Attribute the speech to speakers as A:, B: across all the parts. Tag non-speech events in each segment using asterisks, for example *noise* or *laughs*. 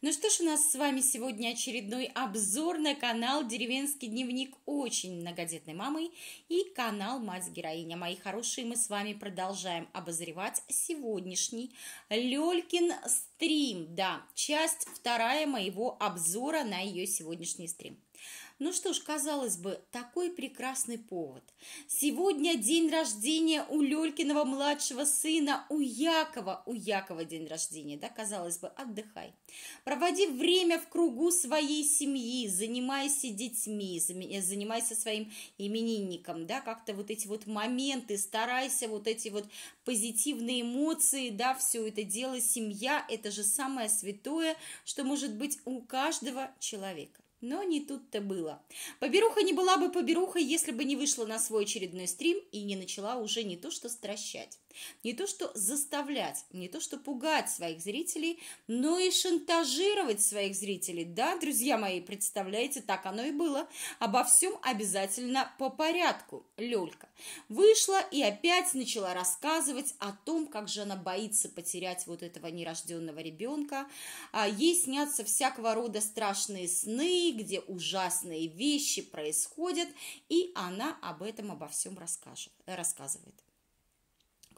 A: Ну что ж, у нас с вами сегодня очередной обзор на канал «Деревенский дневник» очень многодетной мамы и канал «Мать-героиня». Мои хорошие, мы с вами продолжаем обозревать сегодняшний Лёлькин стрим. Да, часть вторая моего обзора на ее сегодняшний стрим. Ну что ж, казалось бы, такой прекрасный повод. Сегодня день рождения у Лёлькиного младшего сына, у Якова. У Якова день рождения, да, казалось бы, отдыхай. Проводи время в кругу своей семьи, занимайся детьми, э, занимайся своим именинником, да, как-то вот эти вот моменты, старайся вот эти вот позитивные эмоции, да, все это дело, семья, это же самое святое, что может быть у каждого человека. Но не тут-то было. Поберуха не была бы поберухой, если бы не вышла на свой очередной стрим и не начала уже не то что стращать. Не то что заставлять, не то что пугать своих зрителей, но и шантажировать своих зрителей. Да, друзья мои, представляете, так оно и было. Обо всем обязательно по порядку. Лёлька вышла и опять начала рассказывать о том, как же она боится потерять вот этого нерожденного ребенка. А ей снятся всякого рода страшные сны, где ужасные вещи происходят, и она об этом обо всем расскажет, рассказывает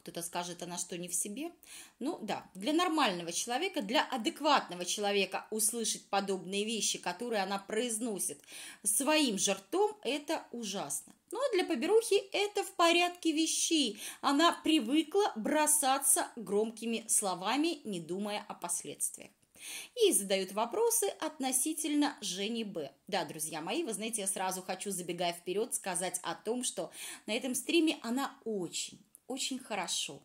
A: кто-то скажет, она а что, не в себе? Ну да, для нормального человека, для адекватного человека услышать подобные вещи, которые она произносит своим же это ужасно. Но ну, а для поберухи это в порядке вещей. Она привыкла бросаться громкими словами, не думая о последствиях. И задают вопросы относительно Жени Б. Да, друзья мои, вы знаете, я сразу хочу, забегая вперед, сказать о том, что на этом стриме она очень очень хорошо.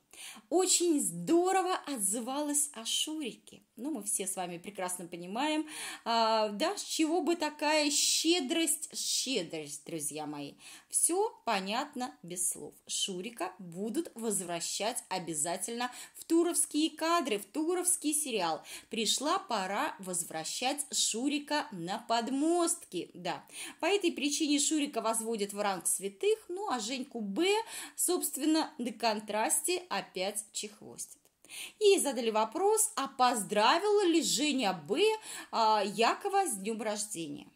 A: Очень здорово отзывалась о Шурике. Ну, мы все с вами прекрасно понимаем, а, да, с чего бы такая щедрость, щедрость, друзья мои. Все понятно без слов. Шурика будут возвращать обязательно туровские кадры, в туровский сериал. Пришла пора возвращать Шурика на подмостки. Да, по этой причине Шурика возводят в ранг святых, ну а Женьку Б, собственно, на контрасте опять чехвостит. Ей задали вопрос, а поздравила ли Женя Б. А, Якова с днем рождения.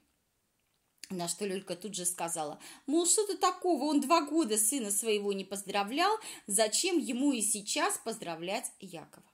A: На что Люлька тут же сказала, мол, что-то такого, он два года сына своего не поздравлял, зачем ему и сейчас поздравлять Якова?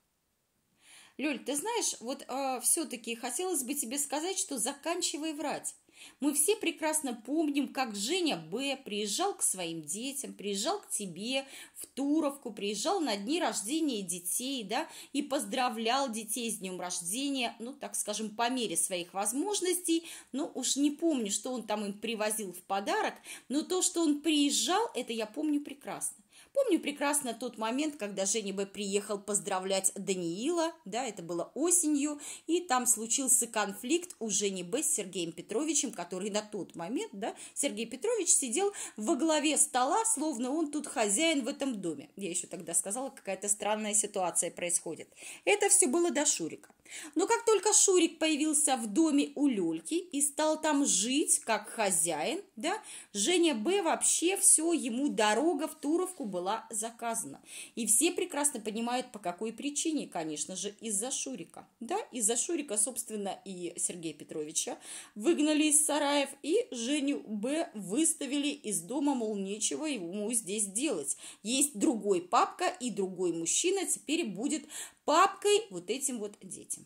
A: Люль, ты знаешь, вот э, а, все-таки хотелось бы тебе сказать, что заканчивай врать. Мы все прекрасно помним, как Женя Б. приезжал к своим детям, приезжал к тебе в Туровку, приезжал на дни рождения детей, да, и поздравлял детей с днем рождения, ну, так скажем, по мере своих возможностей. Ну, уж не помню, что он там им привозил в подарок, но то, что он приезжал, это я помню прекрасно. Помню прекрасно тот момент, когда Женя бы приехал поздравлять Даниила, да, это было осенью, и там случился конфликт у Жени Б. с Сергеем Петровичем, который на тот момент, да, Сергей Петрович сидел во главе стола, словно он тут хозяин в этом доме. Я еще тогда сказала, какая-то странная ситуация происходит. Это все было до Шурика. Но как только Шурик появился в доме у Лёльки и стал там жить как хозяин, да, Женя Б. вообще все ему дорога в Туровку была заказана. И все прекрасно понимают, по какой причине, конечно же, из-за Шурика. Да, из-за Шурика, собственно, и Сергея Петровича выгнали из сараев, и Женю Б. выставили из дома, мол, нечего ему здесь делать. Есть другой папка и другой мужчина, теперь будет папкой вот этим вот детям.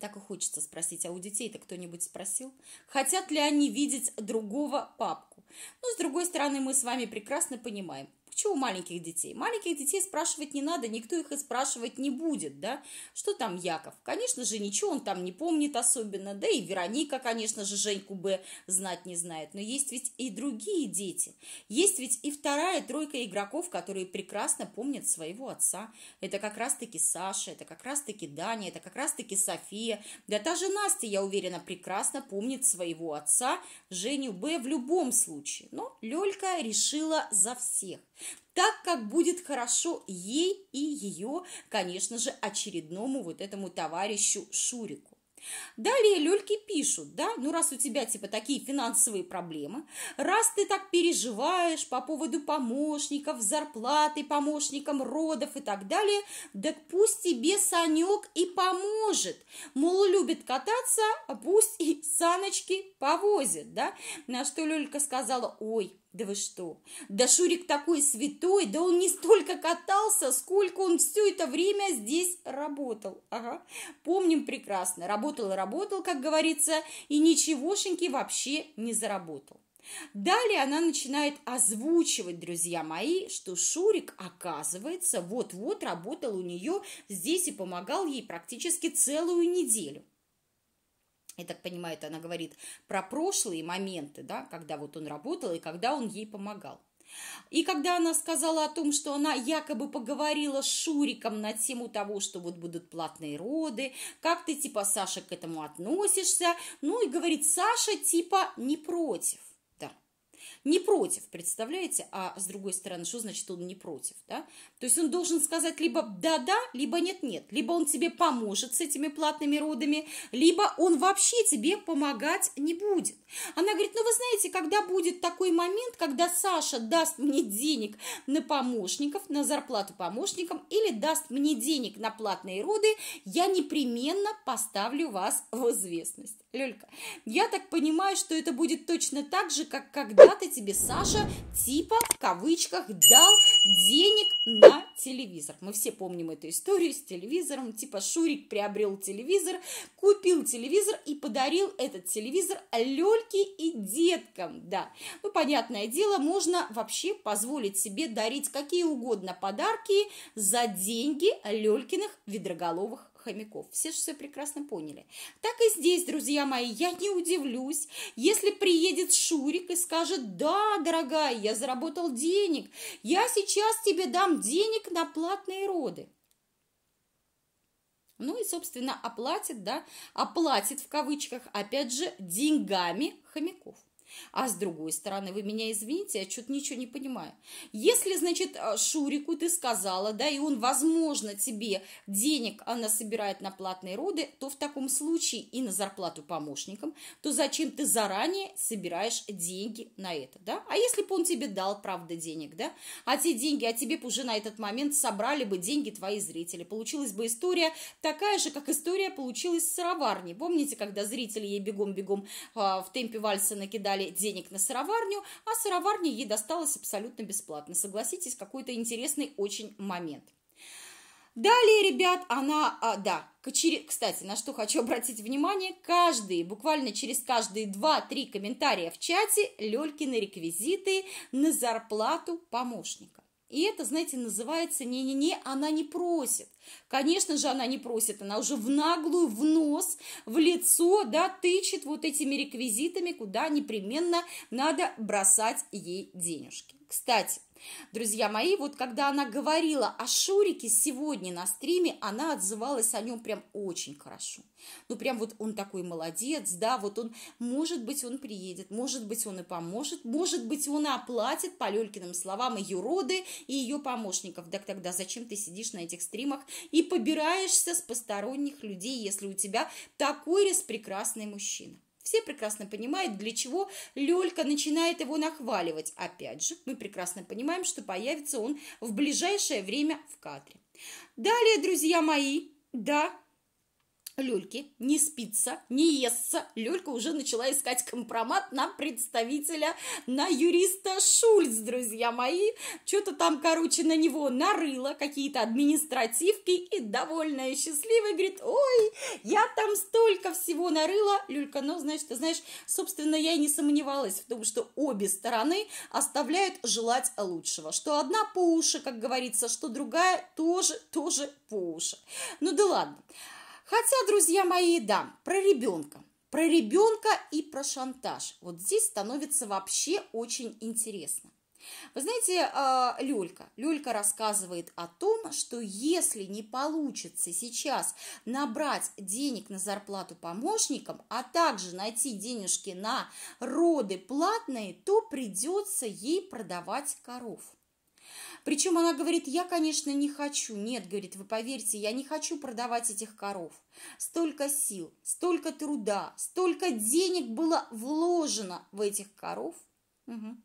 A: Так и хочется спросить, а у детей-то кто-нибудь спросил? Хотят ли они видеть другого папку? Но ну, с другой стороны, мы с вами прекрасно понимаем, чего маленьких детей? Маленьких детей спрашивать не надо, никто их и спрашивать не будет, да? Что там Яков? Конечно же, ничего он там не помнит особенно, да и Вероника, конечно же, Женьку Б знать не знает. Но есть ведь и другие дети. Есть ведь и вторая тройка игроков, которые прекрасно помнят своего отца. Это как раз-таки Саша, это как раз-таки Даня, это как раз-таки София. Да та же Настя, я уверена, прекрасно помнит своего отца, Женю Б в любом случае. Но Лёлька решила за всех так как будет хорошо ей и ее, конечно же, очередному вот этому товарищу Шурику. Далее люльки пишут, да, ну раз у тебя типа такие финансовые проблемы, раз ты так переживаешь по поводу помощников, зарплаты помощникам, родов и так далее, да пусть тебе Санек и поможет. Мол, любит кататься, а пусть и саночки повозит, да. На что Люлька сказала, ой, да вы что? Да Шурик такой святой, да он не столько катался, сколько он все это время здесь работал. Ага, помним прекрасно, работал и работал, как говорится, и ничегошеньки вообще не заработал. Далее она начинает озвучивать, друзья мои, что Шурик, оказывается, вот-вот работал у нее здесь и помогал ей практически целую неделю я так понимаю, это она говорит про прошлые моменты, да, когда вот он работал и когда он ей помогал. И когда она сказала о том, что она якобы поговорила с Шуриком на тему того, что вот будут платные роды, как ты типа, Саша, к этому относишься, ну и говорит, Саша типа не против. Не против, представляете? А с другой стороны, что значит он не против, да? То есть он должен сказать либо да-да, либо нет-нет. Либо он тебе поможет с этими платными родами, либо он вообще тебе помогать не будет. Она говорит, ну вы знаете, когда будет такой момент, когда Саша даст мне денег на помощников, на зарплату помощникам или даст мне денег на платные роды, я непременно поставлю вас в известность. Лёлька, я так понимаю, что это будет точно так же, как когда когда тебе Саша типа в кавычках дал денег на телевизор. Мы все помним эту историю с телевизором. Типа Шурик приобрел телевизор, купил телевизор и подарил этот телевизор Лёльке и деткам. Да, ну понятное дело, можно вообще позволить себе дарить какие угодно подарки за деньги Лёлькиных ведроголовых хомяков. Все же все прекрасно поняли. Так и здесь, друзья мои, я не удивлюсь, если приедет Шурик и скажет, да, дорогая, я заработал денег, я сейчас тебе дам денег на платные роды. Ну и, собственно, оплатит, да, оплатит в кавычках, опять же, деньгами хомяков. А с другой стороны, вы меня извините, я что-то ничего не понимаю. Если, значит, а, Шурику ты сказала, да, и он, возможно, тебе денег она собирает на платные роды, то в таком случае и на зарплату помощникам, то зачем ты заранее собираешь деньги на это, да? А если бы он тебе дал, правда, денег, да? А те деньги, а тебе бы уже на этот момент собрали бы деньги твои зрители. Получилась бы история такая же, как история получилась с сыроварней. Помните, когда зрители ей бегом-бегом а, в темпе вальса накидали денег на сыроварню, а сыроварня ей досталась абсолютно бесплатно. Согласитесь, какой-то интересный очень момент. Далее, ребят, она, а, да, кочери... кстати, на что хочу *laughs* обратить внимание, каждый, буквально через каждые 2-3 комментария в чате Лёлькины реквизиты на зарплату помощника. И это, знаете, называется «не-не-не», она не просит. Конечно же, она не просит, она уже в наглую, в нос, в лицо, да, тычет вот этими реквизитами, куда непременно надо бросать ей денежки. Кстати, друзья мои, вот когда она говорила о Шурике сегодня на стриме, она отзывалась о нем прям очень хорошо. Ну, прям вот он такой молодец, да, вот он, может быть, он приедет, может быть, он и поможет, может быть, он и оплатит, по Лелькиным словам, ее роды и ее помощников. Так тогда зачем ты сидишь на этих стримах и побираешься с посторонних людей, если у тебя такой распрекрасный мужчина? Все прекрасно понимают, для чего Лёлька начинает его нахваливать. Опять же, мы прекрасно понимаем, что появится он в ближайшее время в кадре. Далее, друзья мои, да, Лёльке не спится, не естся. Люлька уже начала искать компромат на представителя, на юриста Шульц, друзья мои. Что-то там, короче, на него нарыло какие-то административки и довольная счастливая говорит, ой, я там столько всего нарыла. Люлька, ну, знаешь, ты знаешь, собственно, я и не сомневалась в том, что обе стороны оставляют желать лучшего. Что одна по уши, как говорится, что другая тоже, тоже по уши. Ну да ладно. Хотя, друзья мои, да, про ребенка. Про ребенка и про шантаж. Вот здесь становится вообще очень интересно. Вы знаете, а, Люлька, Люлька рассказывает о том, что если не получится сейчас набрать денег на зарплату помощникам, а также найти денежки на роды платные, то придется ей продавать коров. Причем она говорит, я, конечно, не хочу. Нет, говорит, вы поверьте, я не хочу продавать этих коров. Столько сил, столько труда, столько денег было вложено в этих коров. Угу.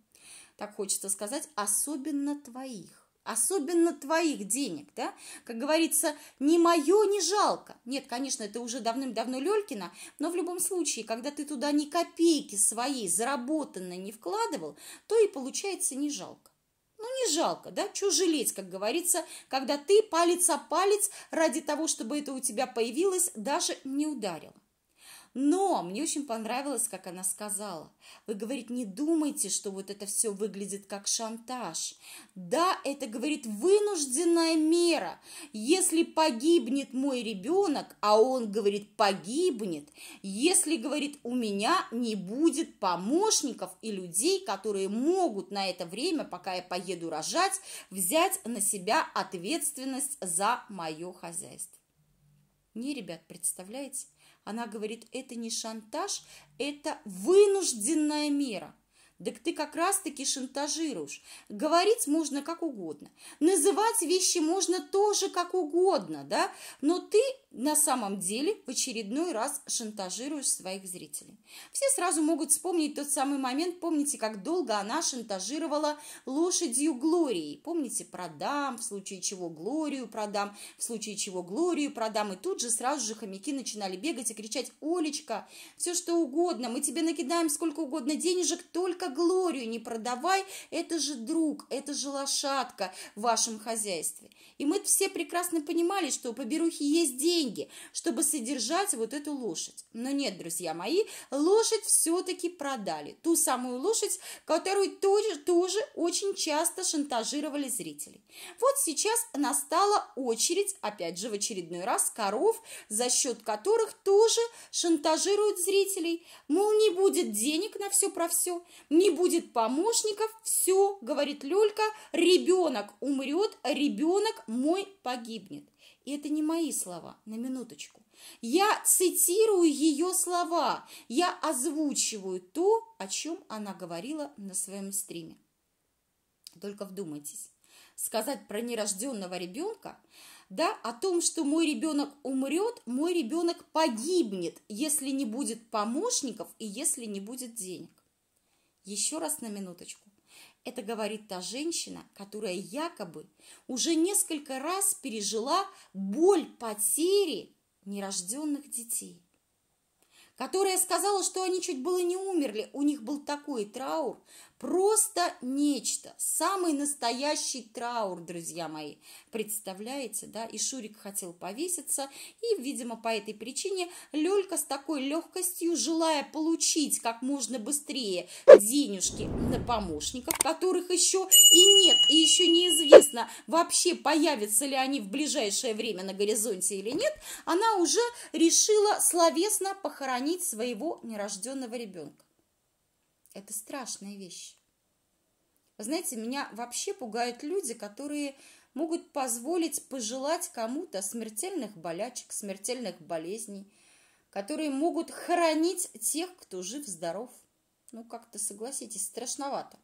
A: Так хочется сказать, особенно твоих особенно твоих денег, да? Как говорится, не мое, не жалко. Нет, конечно, это уже давным-давно Лелькина, но в любом случае, когда ты туда ни копейки своей заработанной не вкладывал, то и получается не жалко. Ну, не жалко, да? Чего жалеть, как говорится, когда ты палец о палец ради того, чтобы это у тебя появилось, даже не ударил. Но мне очень понравилось, как она сказала. Вы, говорит, не думайте, что вот это все выглядит как шантаж. Да, это, говорит, вынужденная мера. Если погибнет мой ребенок, а он, говорит, погибнет, если, говорит, у меня не будет помощников и людей, которые могут на это время, пока я поеду рожать, взять на себя ответственность за мое хозяйство. Не, ребят, представляете? Она говорит, это не шантаж, это вынужденная мера. Так ты как раз-таки шантажируешь. Говорить можно как угодно. Называть вещи можно тоже как угодно, да? Но ты на самом деле в очередной раз шантажируешь своих зрителей. Все сразу могут вспомнить тот самый момент, помните, как долго она шантажировала лошадью Глории. Помните, продам, в случае чего Глорию продам, в случае чего Глорию продам. И тут же сразу же хомяки начинали бегать и кричать, Олечка, все что угодно, мы тебе накидаем сколько угодно денежек, только Глорию не продавай, это же друг, это же лошадка в вашем хозяйстве. И мы все прекрасно понимали, что у поберухи есть деньги, деньги, чтобы содержать вот эту лошадь. Но нет, друзья мои, лошадь все-таки продали. Ту самую лошадь, которую тоже, тоже очень часто шантажировали зрители. Вот сейчас настала очередь, опять же в очередной раз, коров, за счет которых тоже шантажируют зрителей. Мол, не будет денег на все про все, не будет помощников, все, говорит Лёлька, ребенок умрет, ребенок мой погибнет. И это не мои слова, на минуточку. Я цитирую ее слова, я озвучиваю то, о чем она говорила на своем стриме. Только вдумайтесь, сказать про нерожденного ребенка, да, о том, что мой ребенок умрет, мой ребенок погибнет, если не будет помощников и если не будет денег. Еще раз на минуточку. Это говорит та женщина, которая якобы уже несколько раз пережила боль потери нерожденных детей которая сказала, что они чуть было не умерли. У них был такой траур. Просто нечто. Самый настоящий траур, друзья мои. Представляете, да? И Шурик хотел повеситься. И, видимо, по этой причине Лёлька с такой легкостью, желая получить как можно быстрее денежки на помощников, которых еще и нет, неизвестно вообще появятся ли они в ближайшее время на горизонте или нет, она уже решила словесно похоронить своего нерожденного ребенка. Это страшная вещь. Вы знаете, меня вообще пугают люди, которые могут позволить пожелать кому-то смертельных болячек, смертельных болезней, которые могут хоронить тех, кто жив-здоров. Ну, как-то согласитесь, страшновато.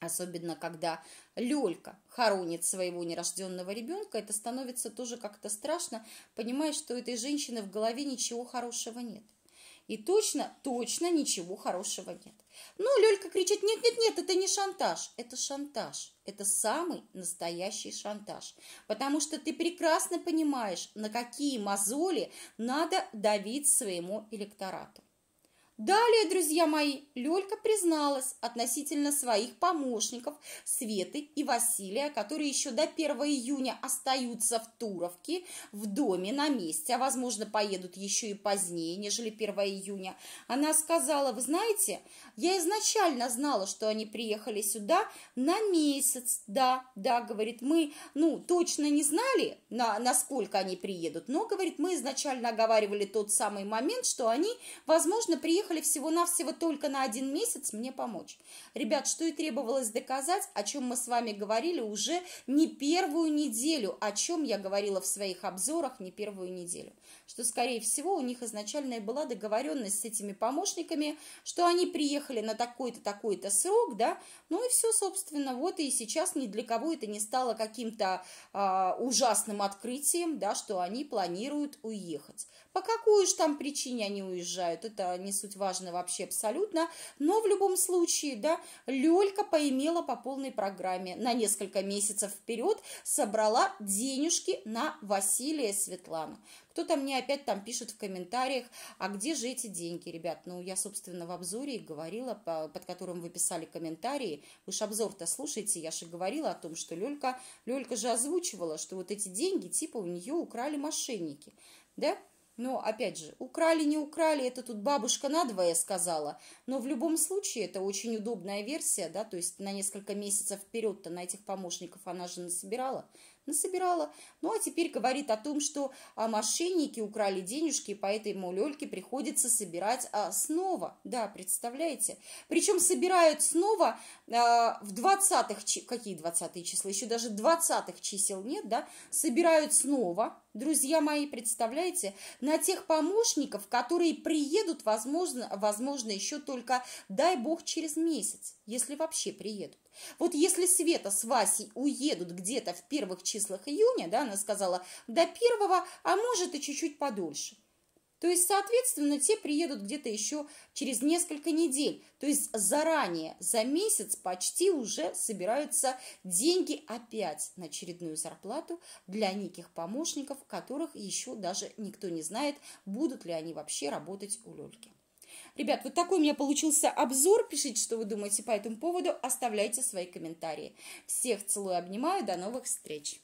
A: Особенно, когда Лёлька хоронит своего нерожденного ребенка, это становится тоже как-то страшно, понимая, что у этой женщины в голове ничего хорошего нет. И точно, точно ничего хорошего нет. Но Лёлька кричит, нет-нет-нет, это не шантаж. Это шантаж. Это самый настоящий шантаж. Потому что ты прекрасно понимаешь, на какие мозоли надо давить своему электорату. Далее, друзья мои, Лёлька призналась относительно своих помощников Светы и Василия, которые еще до 1 июня остаются в Туровке, в доме на месте, а возможно поедут еще и позднее, нежели 1 июня. Она сказала, вы знаете, я изначально знала, что они приехали сюда на месяц, да, да, говорит, мы, ну, точно не знали, на, насколько они приедут, но, говорит, мы изначально оговаривали тот самый момент, что они, возможно, приехали приехали всего-навсего только на один месяц мне помочь. Ребят, что и требовалось доказать, о чем мы с вами говорили уже не первую неделю, о чем я говорила в своих обзорах не первую неделю. Что, скорее всего, у них изначально и была договоренность с этими помощниками, что они приехали на такой-то, такой-то срок, да, ну и все, собственно, вот и сейчас ни для кого это не стало каким-то э, ужасным открытием, да, что они планируют уехать. По какой уж там причине они уезжают, это не суть важно вообще абсолютно. Но в любом случае, да, Лёлька поимела по полной программе. На несколько месяцев вперед собрала денежки на Василия Светлану. Кто-то мне опять там пишет в комментариях, а где же эти деньги, ребят? Ну, я, собственно, в обзоре и говорила, под которым вы писали комментарии. Вы же обзор-то слушайте, я же говорила о том, что Лёлька, Лёлька же озвучивала, что вот эти деньги типа у нее украли мошенники, да? Но, опять же, украли, не украли, это тут бабушка надвое сказала. Но в любом случае это очень удобная версия, да, то есть на несколько месяцев вперед-то на этих помощников она же насобирала насобирала. Ну, а теперь говорит о том, что а мошенники украли денежки, и по этой, мол, Лёльке приходится собирать а, снова. Да, представляете? Причем собирают снова а, в 20-х, какие 20-е числа, еще даже 20-х чисел нет, да, собирают снова, друзья мои, представляете, на тех помощников, которые приедут, возможно, возможно еще только, дай бог, через месяц, если вообще приедут. Вот если Света с Васей уедут где-то в первых числах июня, да, она сказала, до первого, а может и чуть-чуть подольше. То есть, соответственно, те приедут где-то еще через несколько недель. То есть заранее, за месяц почти уже собираются деньги опять на очередную зарплату для неких помощников, которых еще даже никто не знает, будут ли они вообще работать у Лёльки. Ребят, вот такой у меня получился обзор. Пишите, что вы думаете по этому поводу. Оставляйте свои комментарии. Всех целую, обнимаю. До новых встреч!